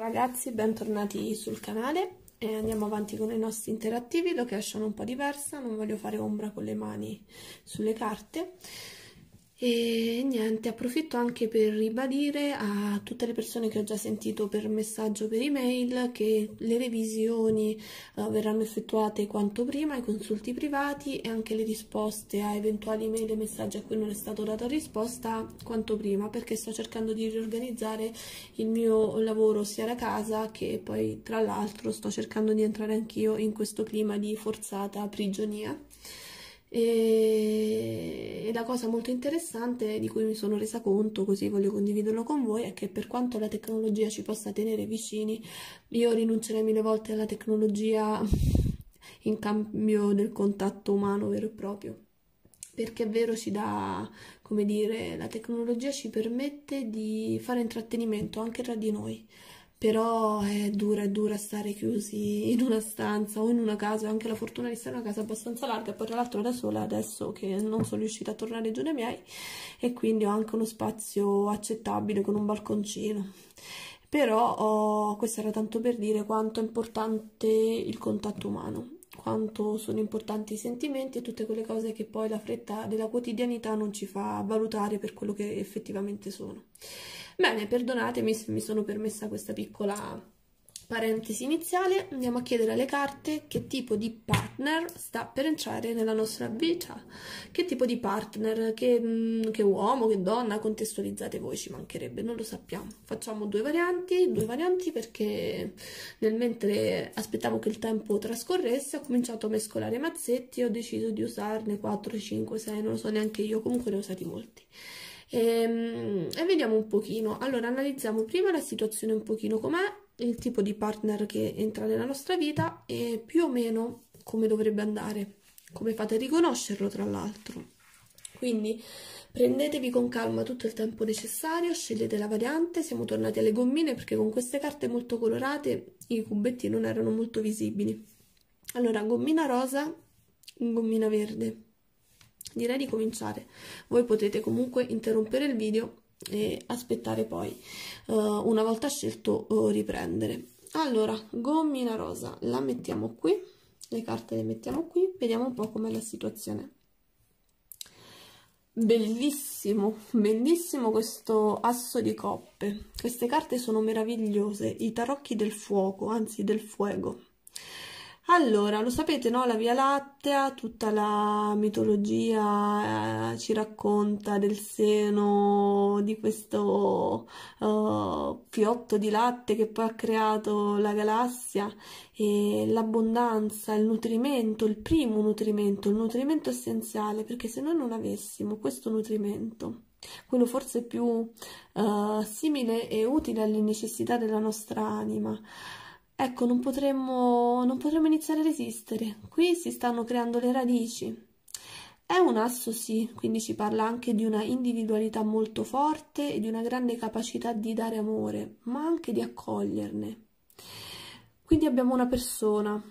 ragazzi, bentornati sul canale e andiamo avanti con i nostri interattivi, location un po' diversa, non voglio fare ombra con le mani sulle carte e niente, approfitto anche per ribadire a tutte le persone che ho già sentito per messaggio per email che le revisioni uh, verranno effettuate quanto prima, i consulti privati e anche le risposte a eventuali email e messaggi a cui non è stata data risposta quanto prima perché sto cercando di riorganizzare il mio lavoro sia da casa che poi tra l'altro sto cercando di entrare anch'io in questo clima di forzata prigionia. E, e la cosa molto interessante di cui mi sono resa conto, così voglio condividerlo con voi, è che per quanto la tecnologia ci possa tenere vicini, io rinuncerei mille volte alla tecnologia in cambio del contatto umano vero e proprio perché è vero ci dà, come dire, la tecnologia ci permette di fare intrattenimento anche tra di noi però è dura, è dura stare chiusi in una stanza o in una casa, ho anche la fortuna di stare in una casa abbastanza larga, poi tra l'altro da sola adesso che non sono riuscita a tornare giù dai miei e quindi ho anche uno spazio accettabile con un balconcino. Però oh, questo era tanto per dire quanto è importante il contatto umano quanto sono importanti i sentimenti e tutte quelle cose che poi la fretta della quotidianità non ci fa valutare per quello che effettivamente sono. Bene, perdonatemi se mi sono permessa questa piccola Parentesi iniziale, andiamo a chiedere alle carte che tipo di partner sta per entrare nella nostra vita, che tipo di partner, che, mm, che uomo, che donna, contestualizzate voi, ci mancherebbe, non lo sappiamo. Facciamo due varianti, due varianti perché nel mentre aspettavo che il tempo trascorresse ho cominciato a mescolare i mazzetti, ho deciso di usarne 4, 5, 6, non lo so neanche io, comunque ne ho usati molti. E, ehm, e, vediamo un pochino allora analizziamo prima la situazione un pochino com'è il tipo di partner che entra nella nostra vita e più o meno come dovrebbe andare, come fate a riconoscerlo tra l'altro. Quindi prendetevi con calma tutto il tempo necessario, scegliete la variante, siamo tornati alle gommine perché con queste carte molto colorate i cubetti non erano molto visibili. Allora, gommina rosa, gommina verde. Direi di cominciare. Voi potete comunque interrompere il video e aspettare poi uh, una volta scelto uh, riprendere allora gommina rosa la mettiamo qui le carte le mettiamo qui vediamo un po' com'è la situazione bellissimo bellissimo questo asso di coppe queste carte sono meravigliose i tarocchi del fuoco anzi del fuego allora, lo sapete, no? La Via Lattea, tutta la mitologia eh, ci racconta del seno di questo uh, fiotto di latte che poi ha creato la galassia e l'abbondanza, il nutrimento, il primo nutrimento, il nutrimento essenziale, perché se noi non avessimo questo nutrimento, quello forse più uh, simile e utile alle necessità della nostra anima, ecco, non potremmo, non potremmo iniziare a resistere. Qui si stanno creando le radici. È un asso sì, quindi ci parla anche di una individualità molto forte e di una grande capacità di dare amore, ma anche di accoglierne. Quindi abbiamo una persona,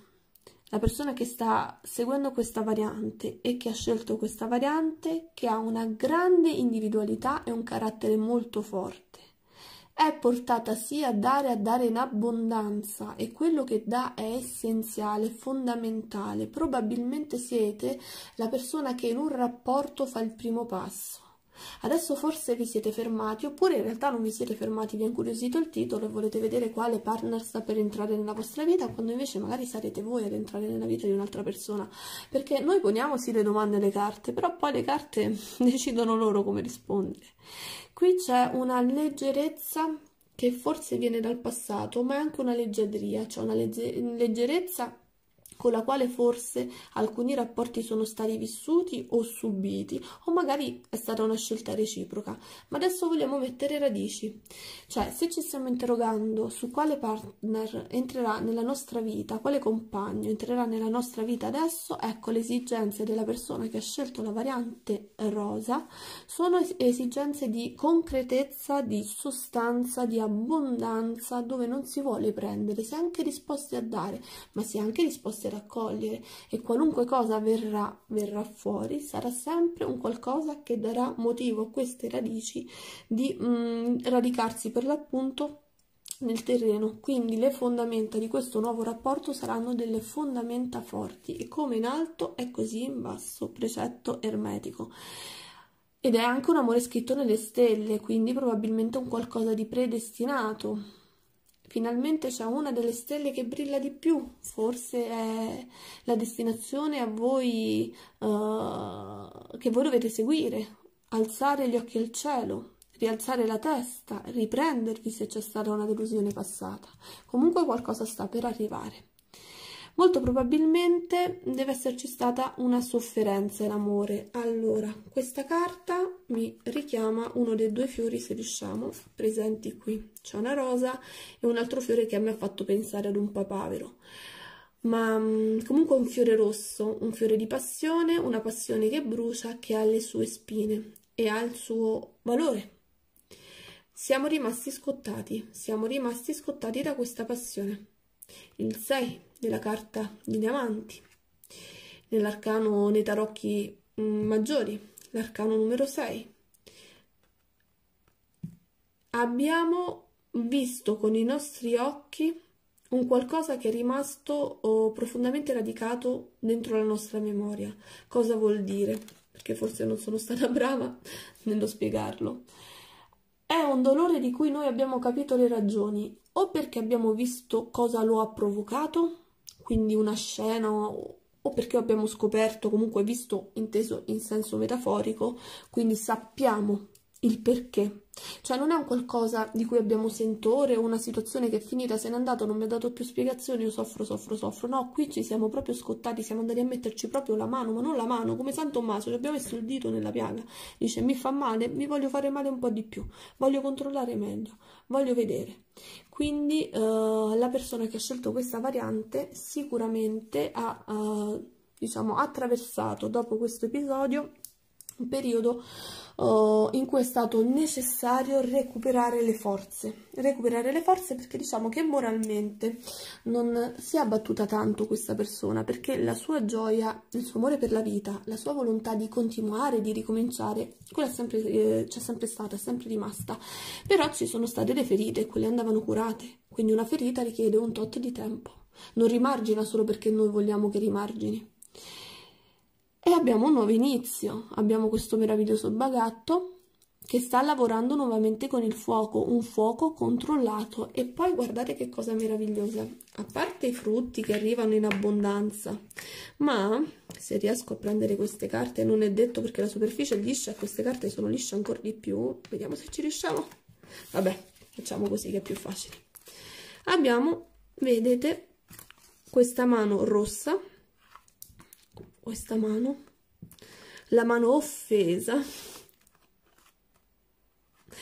la persona che sta seguendo questa variante e che ha scelto questa variante, che ha una grande individualità e un carattere molto forte è portata sì a dare, a dare in abbondanza e quello che dà è essenziale, fondamentale. Probabilmente siete la persona che in un rapporto fa il primo passo. Adesso forse vi siete fermati, oppure in realtà non vi siete fermati, vi ha incuriosito il titolo e volete vedere quale partner sta per entrare nella vostra vita, quando invece magari sarete voi ad entrare nella vita di un'altra persona. Perché noi poniamo sì le domande alle carte, però poi le carte decidono loro come rispondere. Qui c'è una leggerezza che forse viene dal passato, ma è anche una leggiadria, cioè una legge leggerezza con la quale forse alcuni rapporti sono stati vissuti o subiti o magari è stata una scelta reciproca. Ma adesso vogliamo mettere radici, cioè se ci stiamo interrogando su quale partner entrerà nella nostra vita, quale compagno entrerà nella nostra vita adesso, ecco le esigenze della persona che ha scelto la variante rosa sono esigenze di concretezza, di sostanza, di abbondanza, dove non si vuole prendere, si è anche disposti a dare, ma si è anche disposti a poter accogliere e qualunque cosa verrà, verrà fuori, sarà sempre un qualcosa che darà motivo a queste radici di mh, mm, radicarsi per l'appunto nel terreno, quindi le fondamenta di questo nuovo rapporto saranno delle fondamenta forti e come in alto è così in basso, precetto ermetico. Ed è anche un amore scritto nelle stelle, quindi probabilmente un qualcosa di predestinato, Finalmente c'è una delle stelle che brilla di più, forse è la destinazione a voi uh, che voi dovete seguire, alzare gli occhi al cielo, rialzare la testa, riprendervi se c'è stata una delusione passata. Comunque qualcosa sta per arrivare. Molto probabilmente deve esserci stata una sofferenza in amore. Allora, questa carta mi richiama uno dei due fiori, se riusciamo, presenti qui. C'è una rosa e un altro fiore che a me ha fatto pensare ad un papavero. Ma mm, comunque un fiore rosso, un fiore di passione, una passione che brucia, che ha le sue spine e ha il suo valore. Siamo rimasti scottati, siamo rimasti scottati da questa passione. Il 6 della carta di diamanti, nell'arcano nei tarocchi mm, maggiori, l'arcano numero 6. Abbiamo visto con i nostri occhi un qualcosa che è rimasto oh, profondamente radicato dentro la nostra memoria. Cosa vuol dire? Perché forse non sono stata brava nello spiegarlo. È un dolore di cui noi abbiamo capito le ragioni, o perché abbiamo visto cosa lo ha provocato, quindi una scena o o perché abbiamo scoperto, comunque visto inteso in senso metaforico, quindi sappiamo il perché cioè non è un qualcosa di cui abbiamo sentore o una situazione che è finita, se n'è andato, non mi ha dato più spiegazioni, io soffro, soffro, soffro. No, qui ci siamo proprio scottati, siamo andati a metterci proprio la mano, ma non la mano, come San Tommaso, ci abbiamo messo il dito nella piaga. Dice mi fa male, mi voglio fare male un po' di più, voglio controllare meglio, voglio vedere. Quindi eh, la persona che ha scelto questa variante sicuramente ha... Eh, diciamo attraversato dopo questo episodio periodo uh, in cui è stato necessario recuperare le forze, recuperare le forze perché diciamo che moralmente non si è abbattuta tanto questa persona perché la sua gioia, il suo amore per la vita, la sua volontà di continuare, di ricominciare, quella eh, c'è eh, sempre stata, è sempre rimasta, però ci sono state le ferite, quelle andavano curate, quindi una ferita richiede un tot di tempo, non rimargina solo perché noi vogliamo che rimargini e abbiamo un nuovo inizio. Abbiamo questo meraviglioso bagatto che sta lavorando nuovamente con il fuoco, un fuoco controllato. E poi guardate che cosa meravigliosa, a parte i frutti che arrivano in abbondanza, ma se riesco a prendere queste carte, non è detto perché la superficie è liscia, queste carte sono lisce ancora di più, vediamo se ci riusciamo. Vabbè, facciamo così che è più facile. Abbiamo, vedete, questa mano rossa questa mano la mano offesa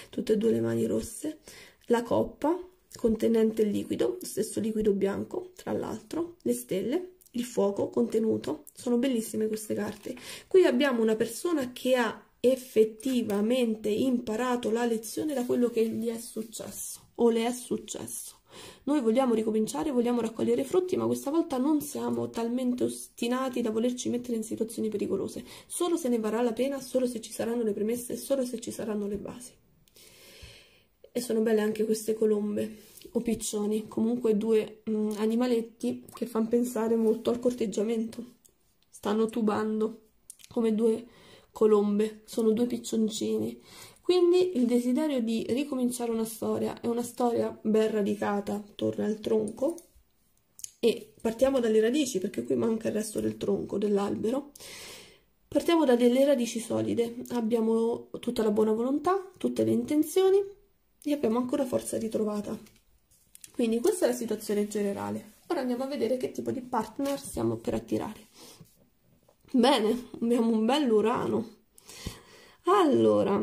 tutte e due le mani rosse la coppa contenente il liquido stesso liquido bianco tra l'altro le stelle il fuoco contenuto sono bellissime queste carte qui abbiamo una persona che ha effettivamente imparato la lezione da quello che gli è successo o le è successo. Noi vogliamo ricominciare, vogliamo raccogliere frutti, ma questa volta non siamo talmente ostinati da volerci mettere in situazioni pericolose, solo se ne varrà la pena, solo se ci saranno le premesse, solo se ci saranno le basi. E sono belle anche queste colombe o piccioni, comunque due mh, mm, animaletti che fanno pensare molto al corteggiamento. Stanno tubando come due colombe, sono due piccioncini. Quindi il desiderio di ricominciare una storia è una storia ben radicata, torna al tronco e partiamo dalle radici perché qui manca il resto del tronco dell'albero. Partiamo da delle radici solide, abbiamo tutta la buona volontà, tutte le intenzioni e abbiamo ancora forza ritrovata. Quindi questa è la situazione generale. Ora andiamo a vedere che tipo di partner stiamo per attirare. Bene, abbiamo un bell'urano. Allora,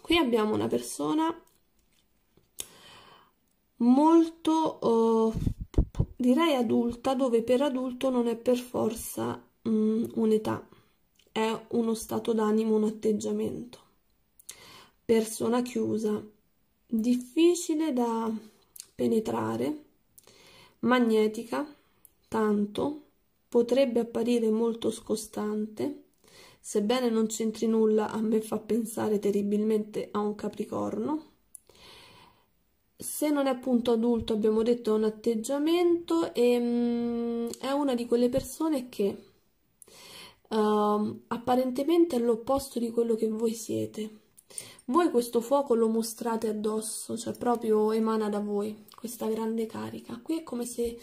qui abbiamo una persona molto, eh, direi adulta, dove per adulto non è per forza mm, un'età, è uno stato d'animo, un atteggiamento. Persona chiusa, difficile da penetrare, magnetica, tanto, potrebbe apparire molto scostante, sebbene non c'entri nulla, a me fa pensare terribilmente a un capricorno. Se non è appunto adulto, abbiamo detto, è un atteggiamento e mm, è una di quelle persone che uh, apparentemente è l'opposto di quello che voi siete. Voi questo fuoco lo mostrate addosso, cioè proprio emana da voi questa grande carica. Qui è come se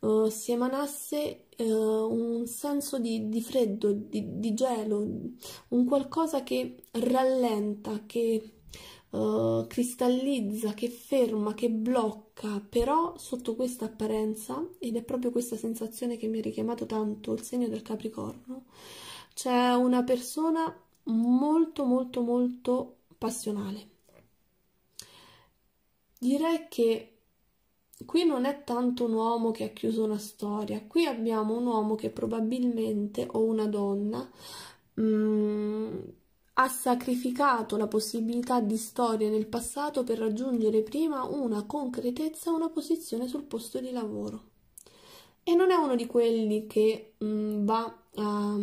uh, si emanasse eh, un senso di, di freddo, di, di, gelo, un qualcosa che rallenta, che eh, cristallizza, che ferma, che blocca, però sotto questa apparenza, ed è proprio questa sensazione che mi ha richiamato tanto il segno del Capricorno, c'è una persona molto molto molto passionale. Direi che qui non è tanto un uomo che ha chiuso una storia, qui abbiamo un uomo che probabilmente, o una donna, mh, mm, ha sacrificato la possibilità di storia nel passato per raggiungere prima una concretezza, una posizione sul posto di lavoro. E non è uno di quelli che mh, mm, va a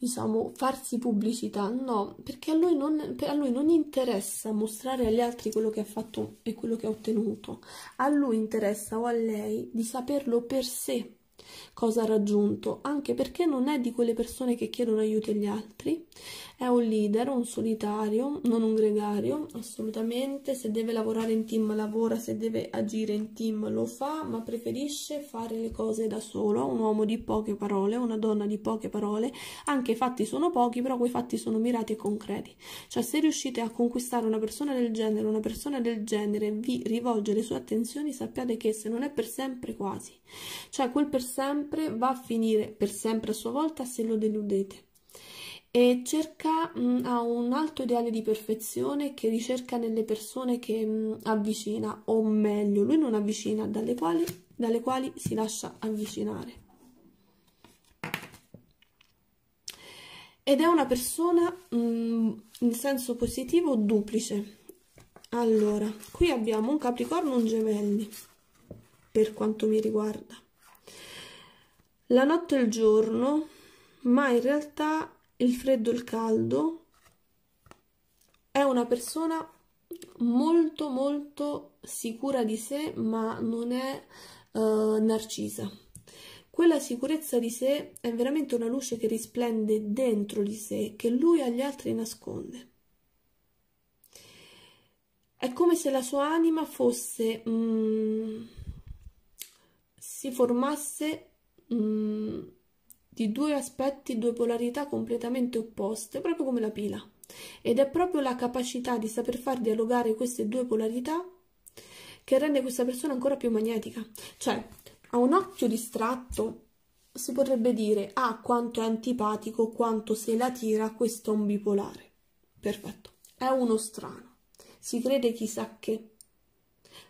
diciamo, farsi pubblicità, no, perché a lui, non, a lui non interessa mostrare agli altri quello che ha fatto e quello che ha ottenuto, a lui interessa o a lei di saperlo per sé cosa ha raggiunto, anche perché non è di quelle persone che chiedono aiuto agli altri, è un leader, un solitario, non un gregario, assolutamente. Se deve lavorare in team lavora, se deve agire in team lo fa, ma preferisce fare le cose da solo. Un uomo di poche parole, una donna di poche parole. Anche i fatti sono pochi, però quei fatti sono mirati e concreti. Cioè se riuscite a conquistare una persona del genere, una persona del genere vi rivolge le sue attenzioni, sappiate che se non è per sempre quasi. Cioè quel per sempre va a finire per sempre a sua volta se lo deludete e cerca, mh, ha un alto ideale di perfezione che ricerca nelle persone che mh, avvicina, o meglio, lui non avvicina, dalle quali, dalle quali si lascia avvicinare. Ed è una persona, mh, in senso positivo, duplice. Allora, qui abbiamo un capricorno e un gemelli, per quanto mi riguarda. La notte e il giorno, ma in realtà il freddo e il caldo, è una persona molto molto sicura di sé, ma non è eh, narcisa. Quella sicurezza di sé è veramente una luce che risplende dentro di sé, che lui agli altri nasconde. È come se la sua anima fosse... Mm, si formasse... Mm, di due aspetti, due polarità completamente opposte, proprio come la pila. Ed è proprio la capacità di saper far dialogare queste due polarità che rende questa persona ancora più magnetica. Cioè, a un occhio distratto si potrebbe dire, ah, quanto è antipatico, quanto se la tira, questo è un bipolare. Perfetto, è uno strano, si crede chissà che.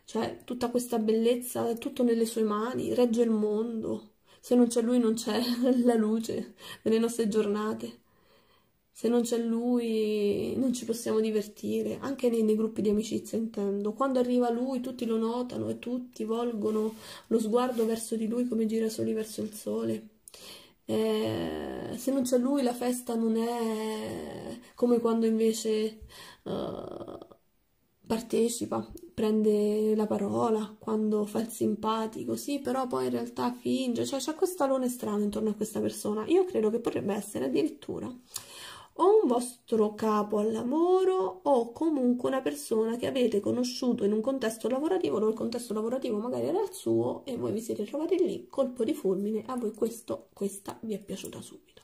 Cioè, tutta questa bellezza è tutto nelle sue mani, regge il mondo, se non c'è lui non c'è la luce nelle nostre giornate. Se non c'è lui non ci possiamo divertire, anche nei, nei, gruppi di amicizia intendo. Quando arriva lui tutti lo notano e tutti volgono lo sguardo verso di lui come girasoli verso il sole. Eh, se non c'è lui la festa non è come quando invece uh, partecipa prende la parola, quando fa il simpatico, sì, però poi in realtà finge, cioè c'è questo alone strano intorno a questa persona. Io credo che potrebbe essere addirittura o un vostro capo al lavoro o comunque una persona che avete conosciuto in un contesto lavorativo dove il contesto lavorativo magari era il suo e voi vi siete trovati lì, colpo di fulmine, a voi questo, questa vi è piaciuta subito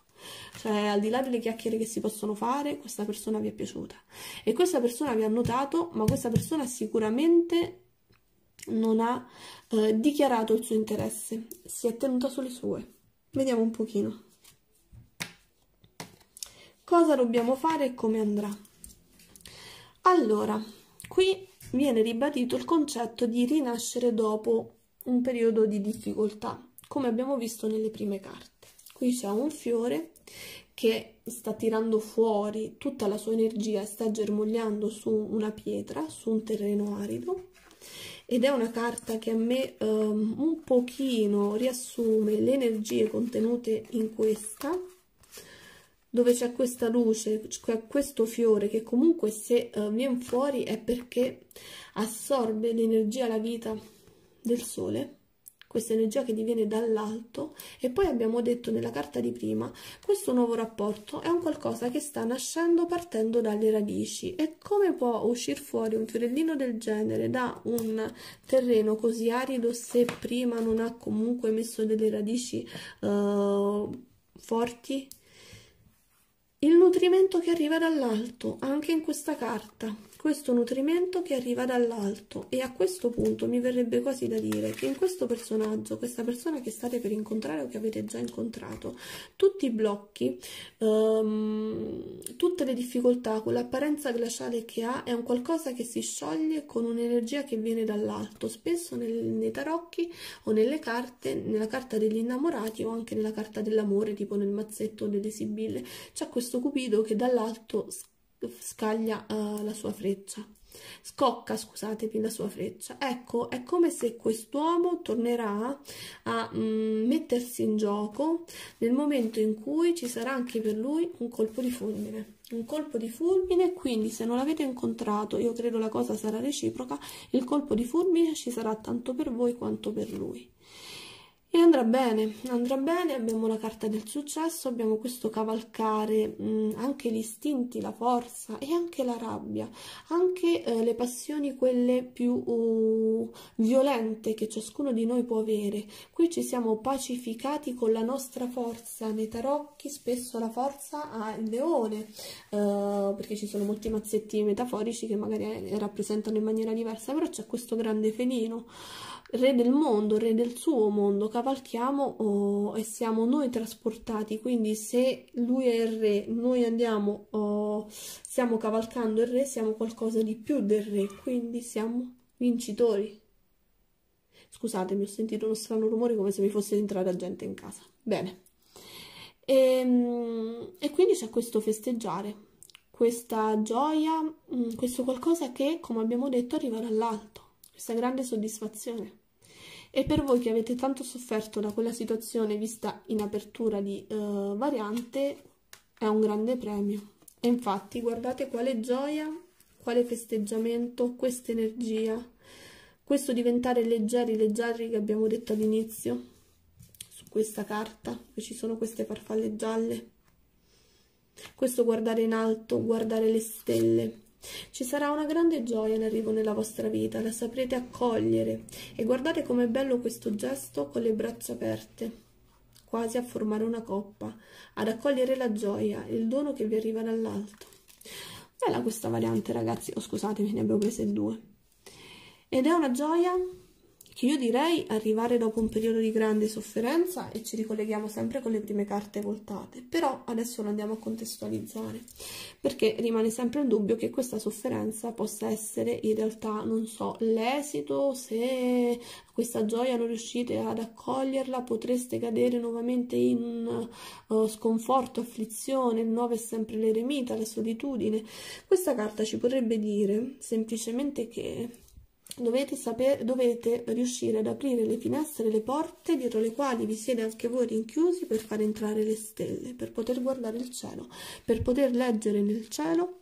cioè al di là delle chiacchiere che si possono fare, questa persona vi è piaciuta e questa persona vi ha notato, ma questa persona sicuramente non ha eh, dichiarato il suo interesse, si è tenuta sulle sue. Vediamo un pochino. Cosa dobbiamo fare e come andrà? Allora, qui viene ribadito il concetto di rinascere dopo un periodo di difficoltà, come abbiamo visto nelle prime carte. Qui c'è un fiore che sta tirando fuori tutta la sua energia, sta germogliando su una pietra, su un terreno arido ed è una carta che a me um, un pochino riassume le energie contenute in questa dove c'è questa luce, c'è questo fiore che comunque se uh, eh, viene fuori è perché assorbe l'energia, la vita del sole questa energia che diviene dall'alto e poi abbiamo detto nella carta di prima questo nuovo rapporto è un qualcosa che sta nascendo partendo dalle radici e come può uscire fuori un fiorellino del genere da un terreno così arido se prima non ha comunque messo delle radici eh, forti il nutrimento che arriva dall'alto anche in questa carta questo nutrimento che arriva dall'alto e a questo punto mi verrebbe quasi da dire che in questo personaggio, questa persona che state per incontrare o che avete già incontrato, tutti i blocchi, ehm, tutte le difficoltà, quell'apparenza glaciale che ha è un qualcosa che si scioglie con un'energia che viene dall'alto, spesso nel, nei tarocchi o nelle carte, nella carta degli innamorati o anche nella carta dell'amore, tipo nel mazzetto delle sibille, c'è questo cupido che dall'alto scappa scaglia uh, la sua freccia scocca scusatevi la sua freccia ecco è come se quest'uomo tornerà a mm, mettersi in gioco nel momento in cui ci sarà anche per lui un colpo di fulmine un colpo di fulmine quindi se non l'avete incontrato io credo la cosa sarà reciproca il colpo di fulmine ci sarà tanto per voi quanto per lui e andrà bene, andrà bene, abbiamo la carta del successo, abbiamo questo cavalcare mh, anche gli istinti, la forza e anche la rabbia, anche eh, le passioni quelle più uh, violente che ciascuno di noi può avere. Qui ci siamo pacificati con la nostra forza, nei tarocchi spesso la forza ha il leone, eh, perché ci sono molti mazzetti metaforici che magari eh, rappresentano in maniera diversa, però c'è questo grande felino re del mondo, re del suo mondo, cavalchiamo oh, e siamo noi trasportati, quindi se lui è il re, noi andiamo, oh, stiamo cavalcando il re, siamo qualcosa di più del re, quindi siamo vincitori. Scusatemi, ho sentito uno strano rumore come se mi fosse entrata gente in casa. Bene. E, ehm, e quindi c'è questo festeggiare, questa gioia, mm, questo qualcosa che, come abbiamo detto, arriva dall'alto questa grande soddisfazione. E per voi che avete tanto sofferto da quella situazione vista in apertura di eh, variante, è un grande premio. E infatti, guardate quale gioia, quale festeggiamento, questa energia, questo diventare leggeri, leggeri che abbiamo detto all'inizio su questa carta, che ci sono queste farfalle gialle. Questo guardare in alto, guardare le stelle, ci sarà una grande gioia in arrivo nella vostra vita, la saprete accogliere e guardate com'è bello questo gesto con le braccia aperte, quasi a formare una coppa, ad accogliere la gioia, il dono che vi arriva dall'alto. Bella questa variante ragazzi, oh, scusatemi ne abbiamo prese due. Ed è una gioia che io direi arrivare dopo un periodo di grande sofferenza e ci ricolleghiamo sempre con le prime carte voltate, però adesso lo andiamo a contestualizzare, perché rimane sempre il dubbio che questa sofferenza possa essere in realtà, non so, l'esito, se questa gioia non riuscite ad accoglierla potreste cadere nuovamente in uh, sconforto, afflizione, il 9 è sempre l'eremita, la solitudine. Questa carta ci potrebbe dire semplicemente che dovete, sapere, dovete riuscire ad aprire le finestre le porte dietro le quali vi siete anche voi rinchiusi per far entrare le stelle, per poter guardare il cielo, per poter leggere nel cielo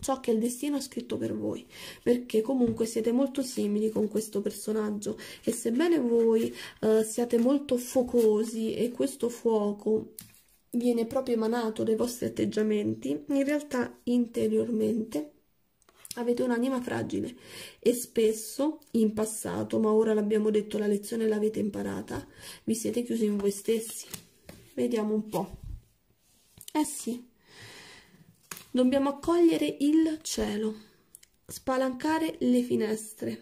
ciò che il destino ha scritto per voi, perché comunque siete molto simili con questo personaggio e sebbene voi eh, siate molto focosi e questo fuoco viene proprio emanato dai vostri atteggiamenti, in realtà interiormente avete un'anima fragile e spesso in passato, ma ora l'abbiamo detto, la lezione l'avete imparata, vi siete chiusi in voi stessi. Vediamo un po'. Eh sì, dobbiamo accogliere il cielo, spalancare le finestre,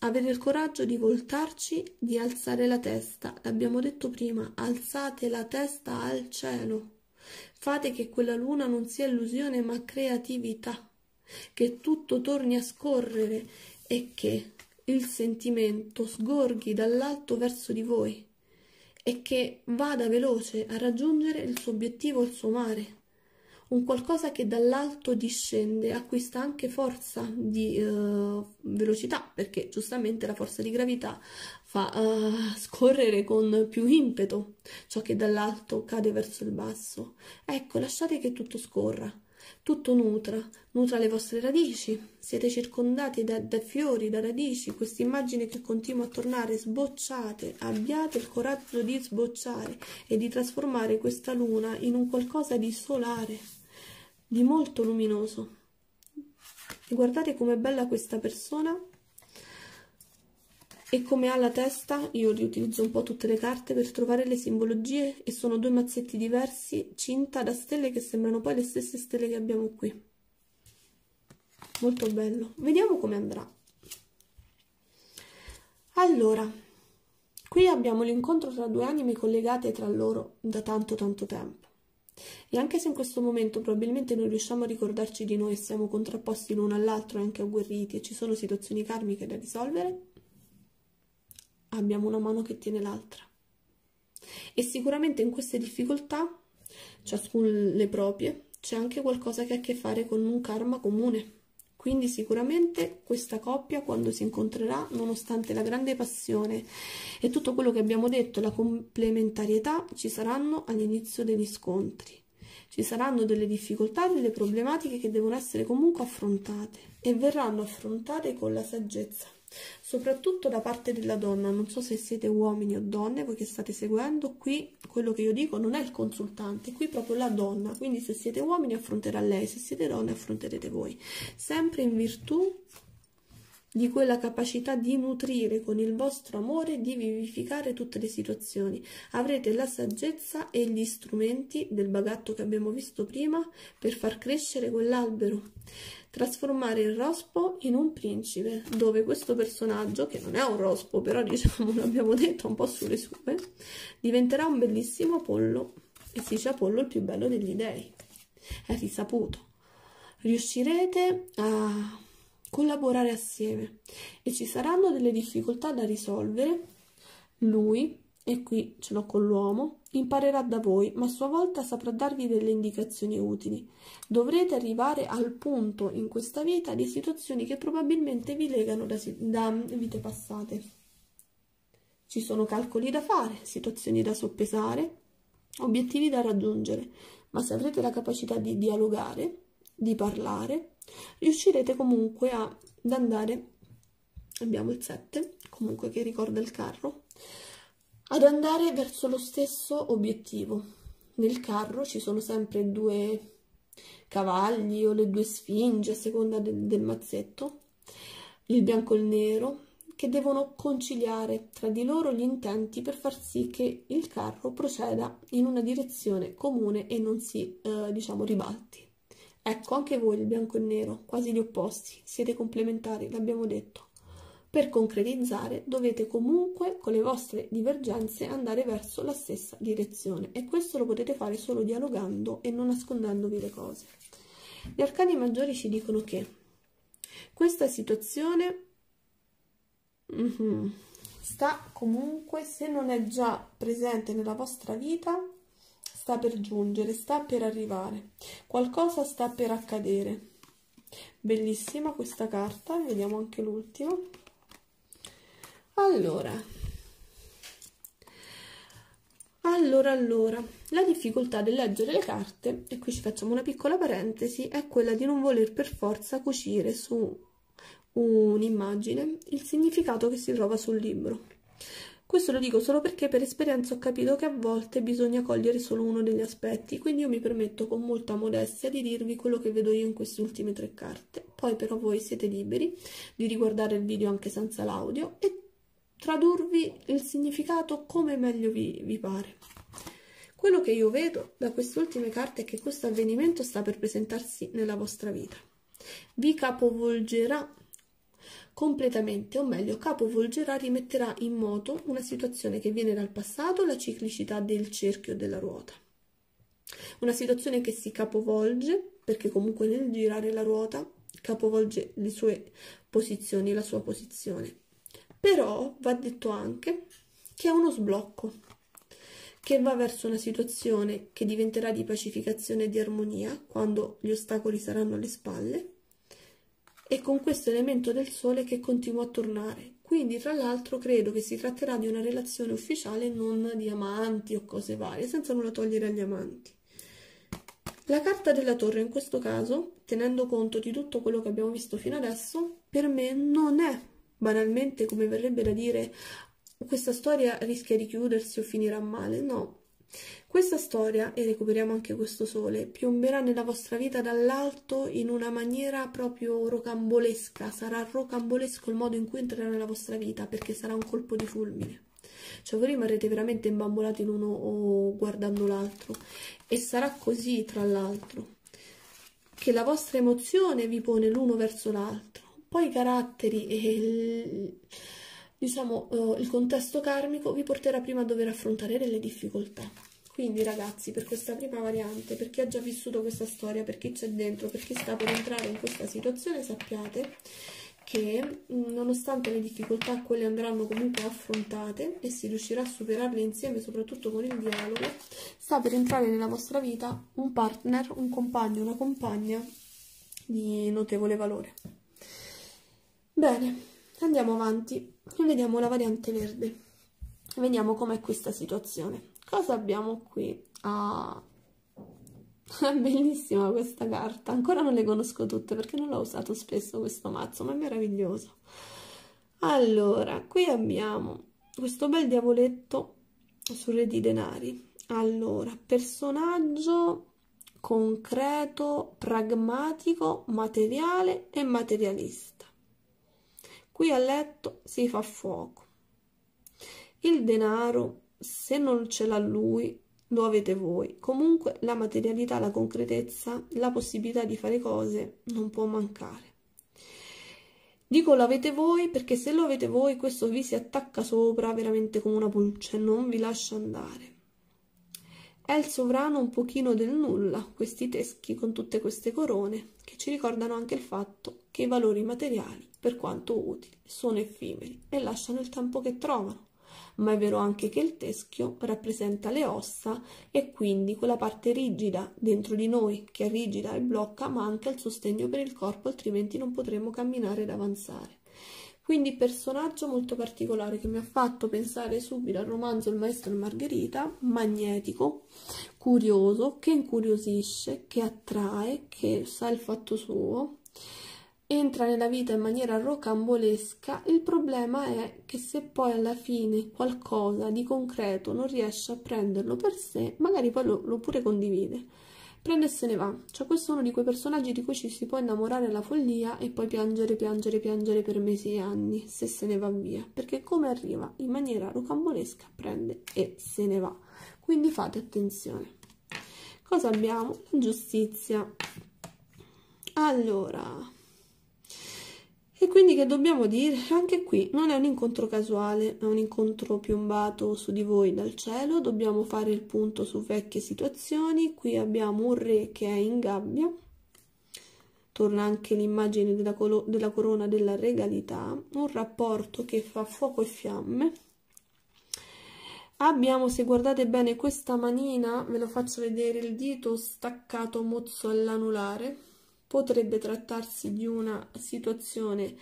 avere il coraggio di voltarci, di alzare la testa. L'abbiamo detto prima, alzate la testa al cielo. Fate che quella luna non sia illusione ma creatività che tutto torni a scorrere e che il sentimento sgorghi dall'alto verso di voi e che vada veloce a raggiungere il suo obiettivo, il suo mare. Un qualcosa che dall'alto discende, acquista anche forza di eh, velocità, perché giustamente la forza di gravità fa eh, scorrere con più impeto ciò che dall'alto cade verso il basso. Ecco, lasciate che tutto scorra tutto nutra, nutra le vostre radici, siete circondati da, da fiori, da radici, questa immagine che continua a tornare, sbocciate, abbiate il coraggio di sbocciare e di trasformare questa luna in un qualcosa di solare, di molto luminoso. E guardate com'è bella questa persona e come ha la testa io riutilizzo un po' tutte le carte per trovare le simbologie e sono due mazzetti diversi cinta da stelle che sembrano poi le stesse stelle che abbiamo qui molto bello vediamo come andrà allora qui abbiamo l'incontro tra due anime collegate tra loro da tanto tanto tempo e anche se in questo momento probabilmente non riusciamo a ricordarci di noi e siamo contrapposti l'uno all'altro e anche agguerriti e ci sono situazioni karmiche da risolvere abbiamo una mano che tiene l'altra e sicuramente in queste difficoltà ciascuno le proprie c'è anche qualcosa che ha a che fare con un karma comune quindi sicuramente questa coppia quando si incontrerà nonostante la grande passione e tutto quello che abbiamo detto la complementarietà ci saranno all'inizio degli scontri ci saranno delle difficoltà, delle problematiche che devono essere comunque affrontate e verranno affrontate con la saggezza, soprattutto da parte della donna. Non so se siete uomini o donne, voi che state seguendo, qui quello che io dico non è il consultante, qui proprio la donna. Quindi se siete uomini affronterà lei, se siete donne affronterete voi, sempre in virtù di quella capacità di nutrire con il vostro amore, di vivificare tutte le situazioni. Avrete la saggezza e gli strumenti del bagatto che abbiamo visto prima per far crescere quell'albero. Trasformare il rospo in un principe, dove questo personaggio, che non è un rospo, però diciamo, l'abbiamo detto un po' sulle sue, diventerà un bellissimo pollo e si dice Apollo il più bello degli dèi. È risaputo. Riuscirete a collaborare assieme e ci saranno delle difficoltà da risolvere, lui, e qui ce l'ho con l'uomo, imparerà da voi, ma a sua volta saprà darvi delle indicazioni utili. Dovrete arrivare al punto in questa vita di situazioni che probabilmente vi legano da, da vite passate. Ci sono calcoli da fare, situazioni da soppesare, obiettivi da raggiungere, ma se avrete la capacità di dialogare, di parlare, riuscirete comunque ad andare abbiamo il 7 comunque che ricorda il carro ad andare verso lo stesso obiettivo nel carro ci sono sempre due cavalli o le due sfinge a seconda del, del mazzetto il bianco e il nero che devono conciliare tra di loro gli intenti per far sì che il carro proceda in una direzione comune e non si eh, diciamo ribalti Ecco, anche voi il bianco e il nero, quasi gli opposti, siete complementari, l'abbiamo detto. Per concretizzare dovete comunque con le vostre divergenze andare verso la stessa direzione e questo lo potete fare solo dialogando e non nascondendovi le cose. Gli arcani maggiori ci dicono che questa situazione mm-hmm, sta comunque, se non è già presente nella vostra vita, sta per giungere, sta per arrivare, qualcosa sta per accadere. Bellissima questa carta, vediamo anche l'ultima. Allora, allora, allora, la difficoltà del leggere le carte, e qui ci facciamo una piccola parentesi, è quella di non voler per forza cucire su un'immagine il significato che si trova sul libro. Questo lo dico solo perché per esperienza ho capito che a volte bisogna cogliere solo uno degli aspetti, quindi io mi permetto con molta modestia di dirvi quello che vedo io in queste ultime tre carte. Poi però voi siete liberi di riguardare il video anche senza l'audio e tradurvi il significato come meglio vi, vi pare. Quello che io vedo da queste ultime carte è che questo avvenimento sta per presentarsi nella vostra vita. Vi capovolgerà completamente, o meglio, capovolgerà, rimetterà in moto una situazione che viene dal passato, la ciclicità del cerchio della ruota. Una situazione che si capovolge, perché comunque nel girare la ruota capovolge le sue posizioni, la sua posizione. Però va detto anche che è uno sblocco, che va verso una situazione che diventerà di pacificazione e di armonia quando gli ostacoli saranno alle spalle e con questo elemento del sole che continua a tornare. Quindi, tra l'altro, credo che si tratterà di una relazione ufficiale, non di amanti o cose varie, senza nulla togliere agli amanti. La carta della torre in questo caso, tenendo conto di tutto quello che abbiamo visto fino adesso, per me non è banalmente come verrebbe da dire questa storia rischia di chiudersi o finirà male, no, questa storia, e recuperiamo anche questo sole, piomberà nella vostra vita dall'alto in una maniera proprio rocambolesca, sarà rocambolesco il modo in cui entrerà nella vostra vita, perché sarà un colpo di fulmine. Cioè voi rimarrete veramente imbambolati l'uno guardando l'altro e sarà così tra l'altro che la vostra emozione vi pone l'uno verso l'altro, poi i caratteri e il diciamo, eh, il contesto karmico vi porterà prima a dover affrontare delle difficoltà. Quindi ragazzi, per questa prima variante, per chi ha già vissuto questa storia, per chi c'è dentro, per chi sta per entrare in questa situazione, sappiate che mm, nonostante le difficoltà quelle andranno comunque affrontate e si riuscirà a superarle insieme soprattutto con il dialogo, sta per entrare nella vostra vita un partner, un compagno, una compagna di notevole valore. Bene, andiamo avanti e vediamo la variante verde vediamo com'è questa situazione cosa abbiamo qui ah, è bellissima questa carta ancora non le conosco tutte perché non l'ho usato spesso questo mazzo ma è meraviglioso allora qui abbiamo questo bel diavoletto sul re di denari allora personaggio concreto pragmatico materiale e materialista qui a letto si fa fuoco il denaro se non ce l'ha lui lo avete voi comunque la materialità la concretezza la possibilità di fare cose non può mancare dico l'avete voi perché se lo avete voi questo vi si attacca sopra veramente come una pulce non vi lascia andare è il sovrano un pochino del nulla questi teschi con tutte queste corone che ci ricordano anche il fatto che i valori materiali, per quanto utili, sono effimeri e lasciano il tempo che trovano. Ma è vero anche che il teschio rappresenta le ossa e quindi quella parte rigida dentro di noi che è rigida e blocca, ma anche il sostegno per il corpo, altrimenti non potremo camminare ed avanzare quindi personaggio molto particolare che mi ha fatto pensare subito al romanzo Il maestro e Margherita, magnetico, curioso, che incuriosisce, che attrae, che sa il fatto suo, entra nella vita in maniera rocambolesca, il problema è che se poi alla fine qualcosa di concreto non riesce a prenderlo per sé, magari poi lo, lo pure condivide prende e se ne va. Cioè questo è uno di quei personaggi di cui ci si può innamorare alla follia e poi piangere, piangere, piangere per mesi e anni se se ne va via, perché come arriva in maniera rocambolesca prende e se ne va. Quindi fate attenzione. Cosa abbiamo? giustizia. Allora, e quindi che dobbiamo dire? Anche qui non è un incontro casuale, è un incontro piombato su di voi dal cielo, dobbiamo fare il punto su vecchie situazioni, qui abbiamo un re che è in gabbia, torna anche l'immagine della, della corona della regalità, un rapporto che fa fuoco e fiamme, abbiamo se guardate bene questa manina ve lo faccio vedere il dito staccato mozzo all'anulare potrebbe trattarsi di una situazione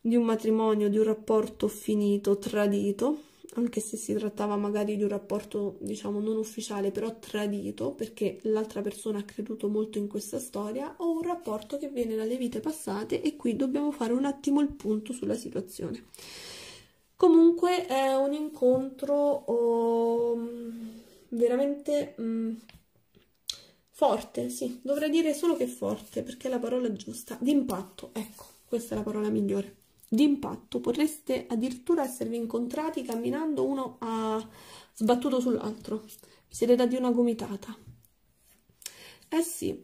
di un matrimonio, di un rapporto finito, tradito, anche se si trattava magari di un rapporto diciamo non ufficiale, però tradito, perché l'altra persona ha creduto molto in questa storia, o un rapporto che viene dalle vite passate e qui dobbiamo fare un attimo il punto sulla situazione. Comunque è un incontro oh, veramente... Mh, mm, forte, sì, dovrei dire solo che forte perché è la parola giusta, d'impatto, ecco, questa è la parola migliore, d'impatto, potreste addirittura esservi incontrati camminando uno a... sbattuto sull'altro, vi siete dati una gomitata, eh sì,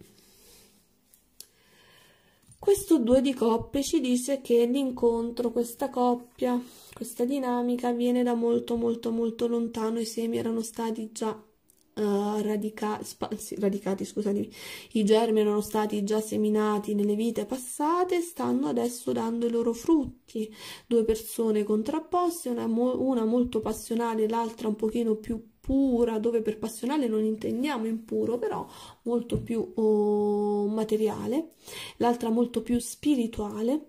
questo due di coppe ci dice che l'incontro, questa coppia, questa dinamica viene da molto molto molto lontano, i semi erano stati già uh, radica radicati, scusatemi, i germi erano stati già seminati nelle vite passate, stanno adesso dando i loro frutti. Due persone contrapposte, una, mo una molto passionale, l'altra un pochino più pura, dove per passionale non intendiamo impuro, però molto più oh, materiale, l'altra molto più spirituale.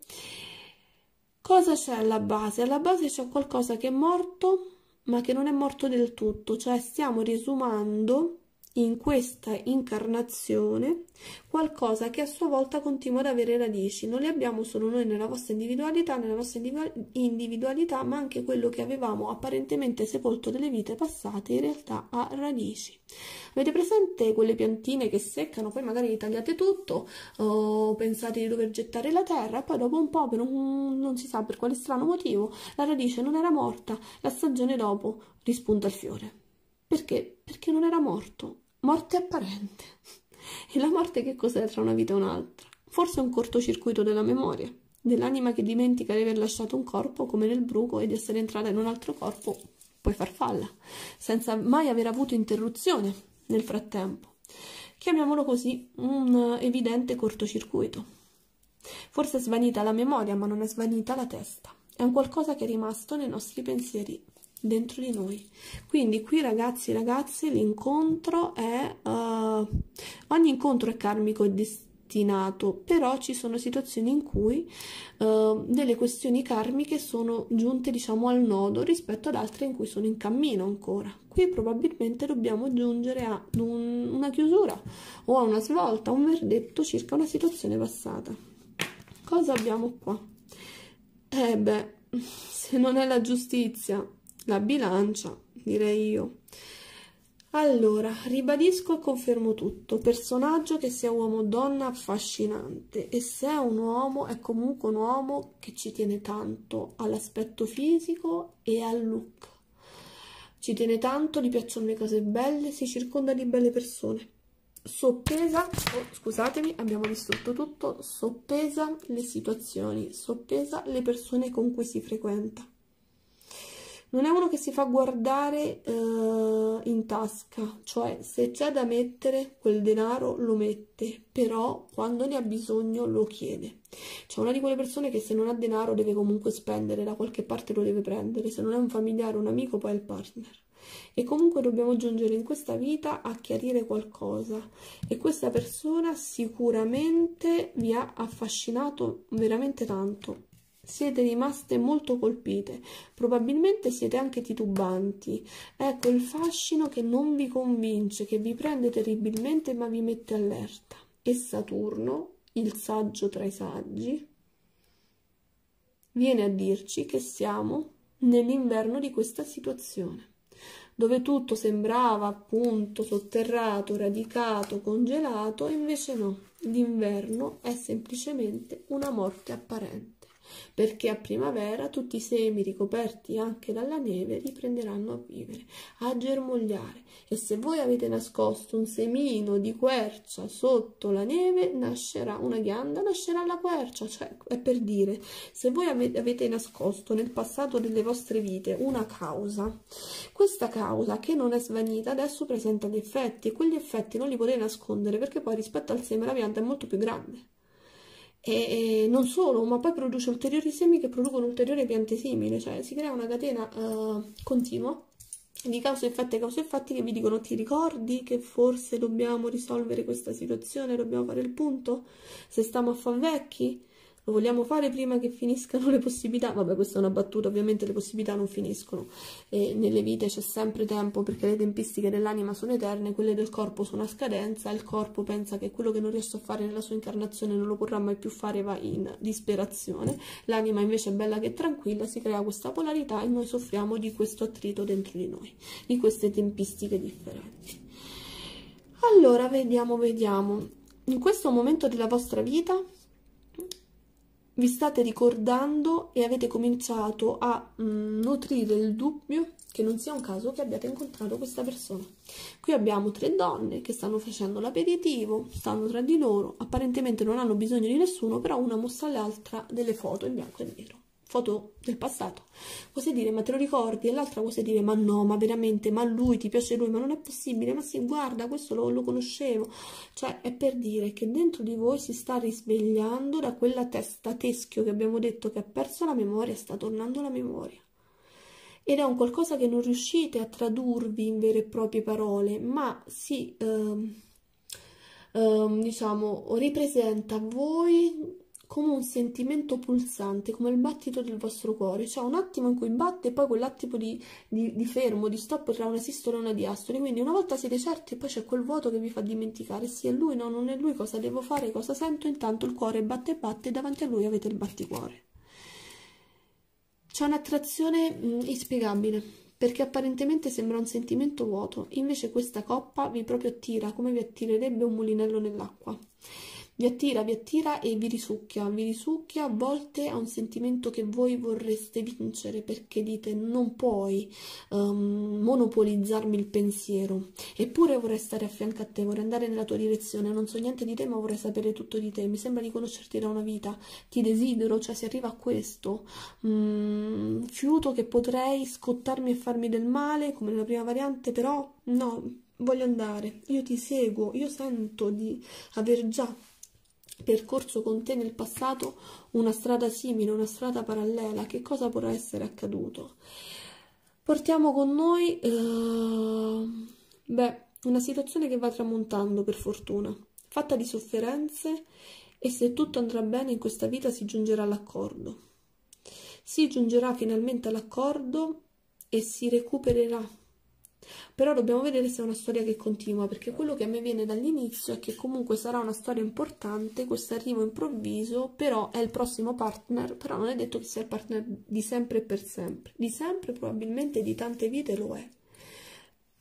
Cosa c'è alla base? Alla base c'è qualcosa che è morto ma che non è morto del tutto, cioè stiamo risumando in questa incarnazione qualcosa che a sua volta continua ad avere radici. Non le abbiamo solo noi nella vostra individualità, nella nostra individualità, ma anche quello che avevamo apparentemente sepolto nelle vite passate in realtà ha radici. Avete presente quelle piantine che seccano, poi magari li tagliate tutto, o pensate di dover gettare la terra, e poi dopo un po', per un, non si sa per quale strano motivo, la radice non era morta, la stagione dopo rispunta il fiore. Perché? Perché non era morto, morte apparente. E la morte che cos'è tra una vita e un'altra? Forse un cortocircuito della memoria, dell'anima che dimentica di aver lasciato un corpo come nel bruco e di essere entrata in un altro corpo, poi farfalla, senza mai aver avuto interruzione nel frattempo. Chiamiamolo così un evidente cortocircuito. Forse è svanita la memoria, ma non è svanita la testa. È un qualcosa che è rimasto nei nostri pensieri dentro di noi quindi qui ragazzi e ragazze l'incontro è uh, ogni incontro è karmico e destinato però ci sono situazioni in cui uh, delle questioni karmiche sono giunte diciamo al nodo rispetto ad altre in cui sono in cammino ancora qui probabilmente dobbiamo giungere ad un, una chiusura o a una svolta un verdetto circa una situazione passata cosa abbiamo qua eh beh se non è la giustizia la bilancia, direi io. Allora, ribadisco e confermo tutto. Personaggio che sia uomo o donna affascinante e se è un uomo è comunque un uomo che ci tiene tanto all'aspetto fisico e al look. Ci tiene tanto, gli piacciono le cose belle, si circonda di belle persone. Soppesa, oh, scusatemi, abbiamo distrutto tutto, soppesa le situazioni, soppesa le persone con cui si frequenta non è uno che si fa guardare eh, in tasca, cioè se c'è da mettere quel denaro lo mette, però quando ne ha bisogno lo chiede. Cioè una di quelle persone che se non ha denaro deve comunque spendere, da qualche parte lo deve prendere, se non è un familiare, un amico, poi è il partner. E comunque dobbiamo giungere in questa vita a chiarire qualcosa e questa persona sicuramente vi ha affascinato veramente tanto siete rimaste molto colpite, probabilmente siete anche titubanti. Ecco il fascino che non vi convince, che vi prende terribilmente ma vi mette allerta. E Saturno, il saggio tra i saggi, viene a dirci che siamo nell'inverno di questa situazione dove tutto sembrava appunto sotterrato, radicato, congelato, invece no, l'inverno è semplicemente una morte apparente perché a primavera tutti i semi ricoperti anche dalla neve riprenderanno a vivere, a germogliare e se voi avete nascosto un semino di quercia sotto la neve, nascerà una ghianda, nascerà la quercia, cioè è per dire, se voi avete nascosto nel passato delle vostre vite una causa, questa causa che non è svanita adesso presenta gli effetti e quegli effetti non li potete nascondere perché poi rispetto al seme la pianta è molto più grande e, e non solo, ma poi produce ulteriori semi che producono ulteriori piante simili, cioè si crea una catena uh, continua di cause e effetti, cause e effetti che vi dicono ti ricordi che forse dobbiamo risolvere questa situazione, dobbiamo fare il punto, se stiamo a far vecchi, lo vogliamo fare prima che finiscano le possibilità? Vabbè, questa è una battuta, ovviamente le possibilità non finiscono. E nelle vite c'è sempre tempo perché le tempistiche dell'anima sono eterne, quelle del corpo sono a scadenza, il corpo pensa che quello che non riesce a fare nella sua incarnazione non lo potrà mai più fare, va in disperazione. L'anima invece è bella che è tranquilla, si crea questa polarità e noi soffriamo di questo attrito dentro di noi, di queste tempistiche differenti. Allora, vediamo, vediamo. In questo momento della vostra vita vi state ricordando e avete cominciato a mm, nutrire il dubbio che non sia un caso che abbiate incontrato questa persona. Qui abbiamo tre donne che stanno facendo l'aperitivo, stanno tra di loro, apparentemente non hanno bisogno di nessuno, però una mostra all'altra delle foto in bianco e nero foto del passato. Cosa dire, ma te lo ricordi? E l'altra cosa dire, ma no, ma veramente, ma lui, ti piace lui, ma non è possibile, ma sì, guarda, questo lo, lo conoscevo. Cioè, è per dire che dentro di voi si sta risvegliando da quella testa teschio che abbiamo detto che ha perso la memoria, sta tornando la memoria. Ed è un qualcosa che non riuscite a tradurvi in vere e proprie parole, ma si, eh, eh, diciamo, ripresenta a voi come un sentimento pulsante, come il battito del vostro cuore, cioè un attimo in cui batte e poi quell'attimo di, di, di, fermo, di stop tra una sistole e una diastole, quindi una volta siete certi e poi c'è quel vuoto che vi fa dimenticare, sì è lui, no, non è lui, cosa devo fare, cosa sento, intanto il cuore batte e batte e davanti a lui avete il batticuore. C'è un'attrazione mm, inspiegabile, perché apparentemente sembra un sentimento vuoto, invece questa coppa vi proprio attira come vi attirerebbe un mulinello nell'acqua vi attira, vi attira e vi risucchia, vi risucchia a volte a un sentimento che voi vorreste vincere perché dite non puoi um, monopolizzarmi il pensiero, eppure vorrei stare a fianco a te, vorrei andare nella tua direzione, non so niente di te ma vorrei sapere tutto di te, mi sembra di conoscerti da una vita, ti desidero, cioè si arriva a questo, mm, fiuto che potrei scottarmi e farmi del male come nella prima variante, però no, voglio andare, io ti seguo, io sento di aver già percorso con te nel passato una strada simile, una strada parallela, che cosa potrà essere accaduto? Portiamo con noi uh, beh, una situazione che va tramontando per fortuna, fatta di sofferenze e se tutto andrà bene in questa vita si giungerà all'accordo. Si giungerà finalmente all'accordo e si recupererà però dobbiamo vedere se è una storia che continua perché quello che a me viene dall'inizio è che comunque sarà una storia importante questo arrivo improvviso però è il prossimo partner però non è detto che sia il partner di sempre e per sempre di sempre probabilmente di tante vite lo è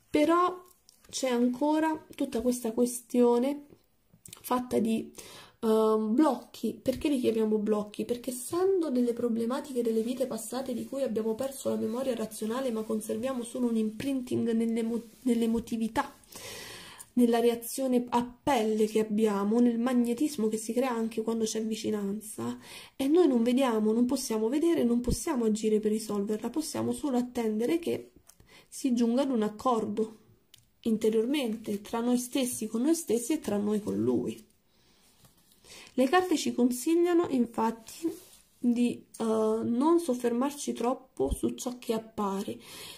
però c'è ancora tutta questa questione fatta di um, blocchi. Perché li chiamiamo blocchi? Perché essendo delle problematiche delle vite passate di cui abbiamo perso la memoria razionale ma conserviamo solo un imprinting nell'emo- nell'emotività, nella reazione a pelle che abbiamo, nel magnetismo che si crea anche quando c'è vicinanza e noi non vediamo, non possiamo vedere, non possiamo agire per risolverla, possiamo solo attendere che si giunga ad un accordo interiormente tra noi stessi con noi stessi e tra noi con lui. Le carte ci consigliano infatti di uh, non soffermarci troppo su ciò che appare,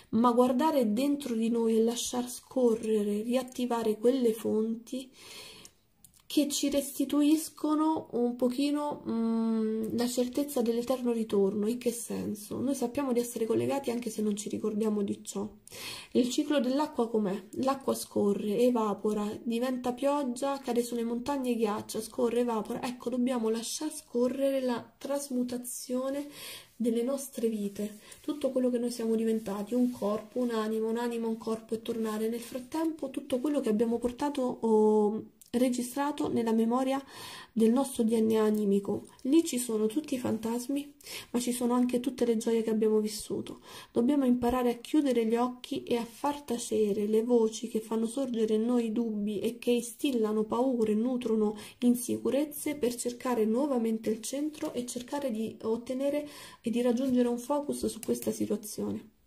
ma guardare dentro di noi e lasciar scorrere, riattivare quelle fonti che ci restituiscono un pochino mh, mm, la certezza dell'eterno ritorno. In che senso? Noi sappiamo di essere collegati anche se non ci ricordiamo di ciò. Il ciclo dell'acqua com'è? L'acqua scorre, evapora, diventa pioggia, cade sulle montagne ghiaccia, scorre, evapora. Ecco, dobbiamo lasciare scorrere la trasmutazione delle nostre vite, tutto quello che noi siamo diventati, un corpo, un'anima, un'anima, un corpo e tornare. Nel frattempo tutto quello che abbiamo portato... Oh, registrato nella memoria del nostro DNA animico. Lì ci sono tutti i fantasmi, ma ci sono anche tutte le gioie che abbiamo vissuto. Dobbiamo imparare a chiudere gli occhi e a far tacere le voci che fanno sorgere in noi dubbi e che instillano paure, nutrono insicurezze per cercare nuovamente il centro e cercare di ottenere e di raggiungere un focus su questa situazione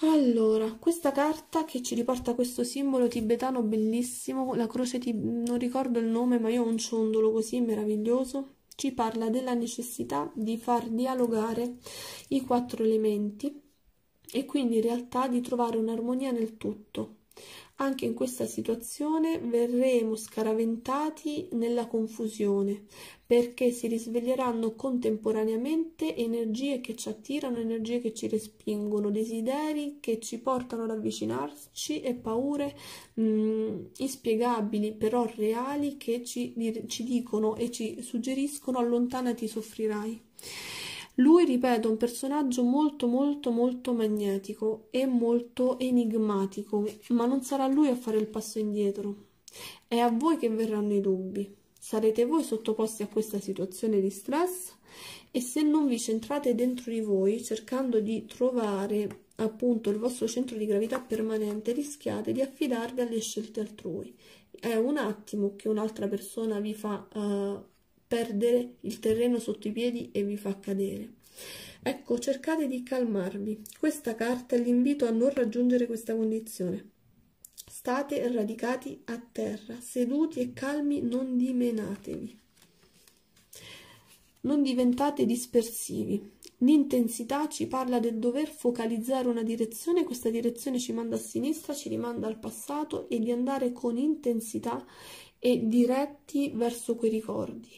allora questa carta che ci riporta questo simbolo tibetano bellissimo la croce tib non ricordo il nome ma io ho un ciondolo così meraviglioso ci parla della necessità di far dialogare i quattro elementi e quindi in realtà di trovare un'armonia nel tutto. Anche in questa situazione verremo scaraventati nella confusione, perché si risveglieranno contemporaneamente energie che ci attirano, energie che ci respingono, desideri che ci portano ad avvicinarci e paure mh, mm, inspiegabili però reali che ci, ci dicono e ci suggeriscono allontanati soffrirai. Lui, ripeto, è un personaggio molto molto molto magnetico e molto enigmatico, ma non sarà lui a fare il passo indietro. È a voi che verranno i dubbi sarete voi sottoposti a questa situazione di stress e se non vi centrate dentro di voi cercando di trovare appunto il vostro centro di gravità permanente rischiate di affidarvi alle scelte altrui è un attimo che un'altra persona vi fa uh, perdere il terreno sotto i piedi e vi fa cadere ecco cercate di calmarvi questa carta è l'invito a non raggiungere questa condizione State radicati a terra, seduti e calmi, non dimenatevi. Non diventate dispersivi. L'intensità ci parla del dover focalizzare una direzione, questa direzione ci manda a sinistra, ci rimanda al passato e di andare con intensità e diretti verso quei ricordi.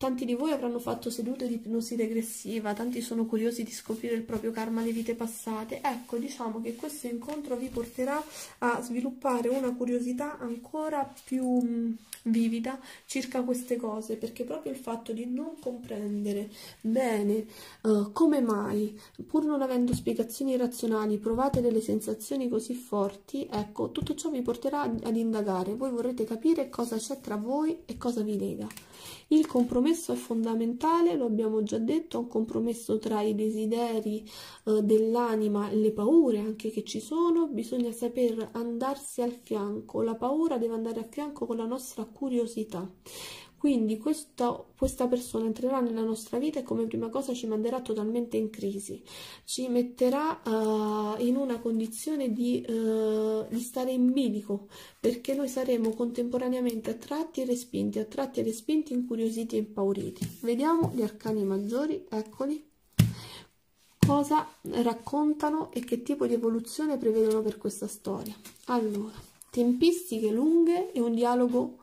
Tanti di voi avranno fatto sedute di ipnosi regressiva, tanti sono curiosi di scoprire il proprio karma le vite passate. Ecco, diciamo che questo incontro vi porterà a sviluppare una curiosità ancora più mm, vivida circa queste cose, perché proprio il fatto di non comprendere bene uh, come mai, pur non avendo spiegazioni razionali, provate delle sensazioni così forti, ecco, tutto ciò vi porterà ad indagare. Voi vorrete capire cosa c'è tra voi e cosa vi lega il compromesso è fondamentale, lo abbiamo già detto, è un compromesso tra i desideri eh, dell'anima e le paure anche che ci sono, bisogna saper andarsi al fianco, la paura deve andare a fianco con la nostra curiosità. Quindi questo, questa persona entrerà nella nostra vita e come prima cosa ci manderà totalmente in crisi, ci metterà uh, in una condizione di, uh, di, stare in bilico, perché noi saremo contemporaneamente attratti e respinti, attratti e respinti, incuriositi e impauriti. Vediamo gli arcani maggiori, eccoli, cosa raccontano e che tipo di evoluzione prevedono per questa storia. Allora, tempistiche lunghe e un dialogo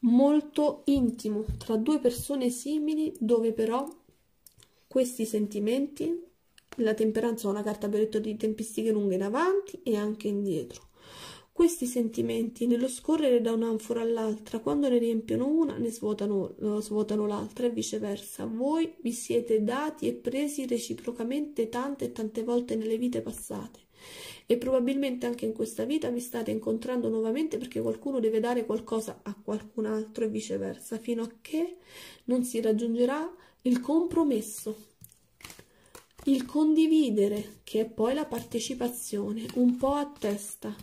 molto intimo tra due persone simili dove però questi sentimenti la temperanza con la carta per detto di tempistiche lunghe in avanti e anche indietro questi sentimenti nello scorrere da un'anfora all'altra quando ne riempiono una ne svuotano, eh, svuotano l'altra e viceversa voi vi siete dati e presi reciprocamente tante e tante volte nelle vite passate e probabilmente anche in questa vita vi state incontrando nuovamente perché qualcuno deve dare qualcosa a qualcun altro e viceversa, fino a che non si raggiungerà il compromesso, il condividere, che è poi la partecipazione, un po' a testa.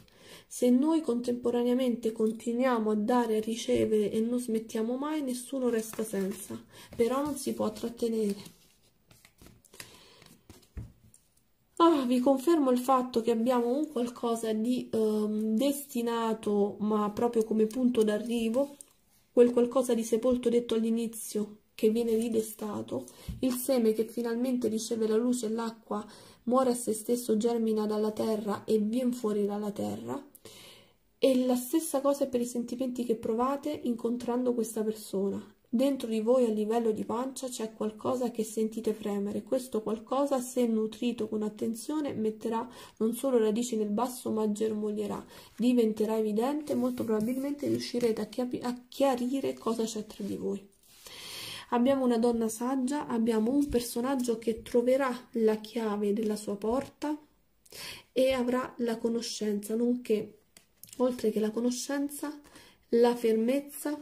Se noi contemporaneamente continuiamo a dare, e ricevere e non smettiamo mai, nessuno resta senza, però non si può trattenere. Ah, vi confermo il fatto che abbiamo un qualcosa di eh, destinato, ma proprio come punto d'arrivo, quel qualcosa di sepolto detto all'inizio che viene ridestato, il seme che finalmente riceve la luce e l'acqua muore a se stesso, germina dalla terra e viene fuori dalla terra. E la stessa cosa è per i sentimenti che provate incontrando questa persona. Dentro di voi a livello di pancia c'è qualcosa che sentite fremere. Questo qualcosa, se nutrito con attenzione, metterà non solo radici nel basso, ma germoglierà. Diventerà evidente, molto probabilmente riuscirete a, chiap- a chiarire cosa c'è tra di voi. Abbiamo una donna saggia, abbiamo un personaggio che troverà la chiave della sua porta e avrà la conoscenza, nonché, oltre che la conoscenza, la fermezza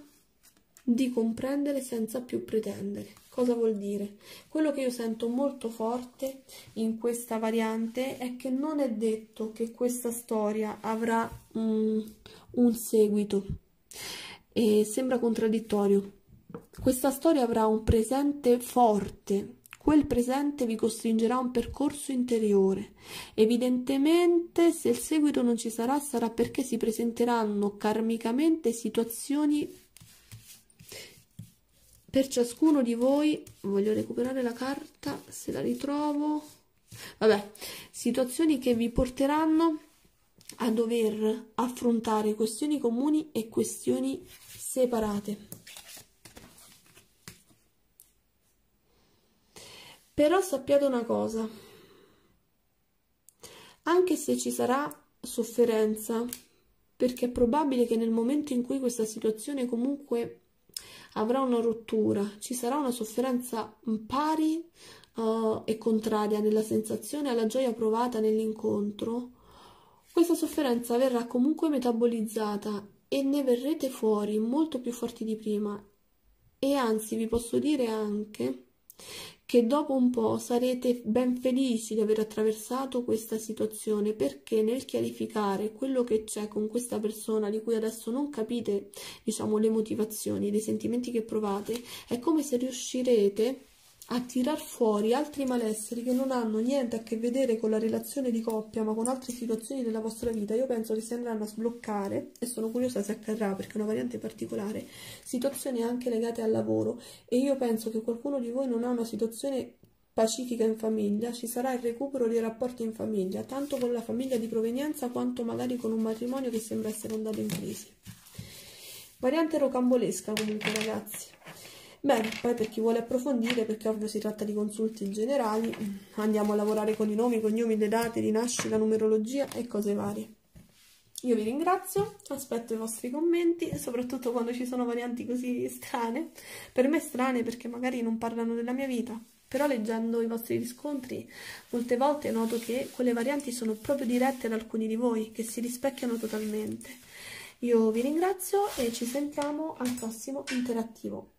di comprendere senza più pretendere. Cosa vuol dire? Quello che io sento molto forte in questa variante è che non è detto che questa storia avrà um, un seguito. E sembra contraddittorio. Questa storia avrà un presente forte, quel presente vi costringerà a un percorso interiore. Evidentemente, se il seguito non ci sarà, sarà perché si presenteranno karmicamente situazioni per ciascuno di voi voglio recuperare la carta se la ritrovo vabbè situazioni che vi porteranno a dover affrontare questioni comuni e questioni separate però sappiate una cosa anche se ci sarà sofferenza perché è probabile che nel momento in cui questa situazione comunque avrà una rottura, ci sarà una sofferenza pari uh, e contraria nella sensazione alla gioia provata nell'incontro, questa sofferenza verrà comunque metabolizzata e ne verrete fuori molto più forti di prima. E anzi, vi posso dire anche che dopo un po' sarete ben felici di aver attraversato questa situazione perché nel chiarificare quello che c'è con questa persona di cui adesso non capite diciamo le motivazioni dei sentimenti che provate è come se riuscirete a tirar fuori altri malesseri che non hanno niente a che vedere con la relazione di coppia, ma con altre situazioni della vostra vita, io penso che si andranno a sbloccare, e sono curiosa se accadrà perché è una variante particolare, situazioni anche legate al lavoro. E io penso che qualcuno di voi non ha una situazione pacifica in famiglia, ci sarà il recupero dei rapporti in famiglia, tanto con la famiglia di provenienza quanto magari con un matrimonio che sembra essere andato in crisi. Variante rocambolesca comunque ragazzi. Bene, poi per chi vuole approfondire, perché ovvio si tratta di consulti in generali, andiamo a lavorare con i nomi, i cognomi, le date di nascita, numerologia e cose varie. Io vi ringrazio, aspetto i vostri commenti, soprattutto quando ci sono varianti così strane. Per me strane perché magari non parlano della mia vita, però leggendo i vostri riscontri molte volte noto che quelle varianti sono proprio dirette ad alcuni di voi, che si rispecchiano totalmente. Io vi ringrazio e ci sentiamo al prossimo interattivo.